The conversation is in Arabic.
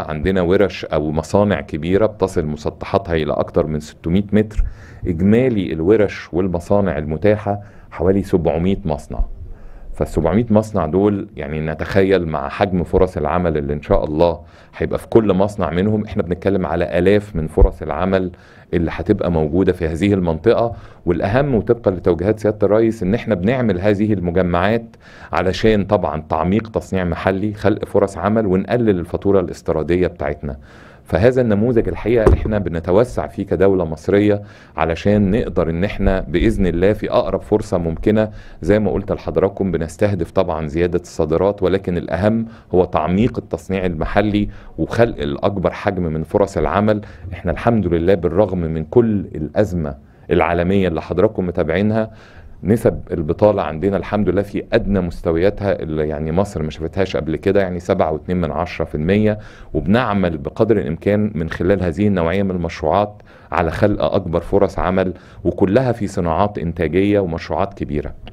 عندنا ورش او مصانع كبيره بتصل مسطحاتها الى اكثر من 600 متر اجمالي الورش والمصانع المتاحه حوالي 700 مصنع فال 700 مصنع دول يعني نتخيل مع حجم فرص العمل اللي ان شاء الله هيبقى في كل مصنع منهم احنا بنتكلم على الاف من فرص العمل اللي هتبقى موجوده في هذه المنطقه والاهم وطبقا لتوجيهات سياده الرئيس ان احنا بنعمل هذه المجمعات علشان طبعا تعميق تصنيع محلي خلق فرص عمل ونقلل الفاتوره الاستيراديه بتاعتنا فهذا النموذج الحقيقه احنا بنتوسع فيه كدوله مصريه علشان نقدر ان احنا باذن الله في اقرب فرصه ممكنه زي ما قلت لحضراتكم بنستهدف طبعا زياده الصادرات ولكن الاهم هو تعميق التصنيع المحلي وخلق الاكبر حجم من فرص العمل احنا الحمد لله بالرغم من كل الازمه العالميه اللي حضراتكم متابعينها نسب البطالة عندنا الحمد لله في أدنى مستوياتها اللي يعني مصر ما شافتهاش قبل كده يعني سبعة واتنين من عشرة في المية وبنعمل بقدر الإمكان من خلال هذه النوعية من المشروعات على خلق أكبر فرص عمل وكلها في صناعات إنتاجية ومشروعات كبيرة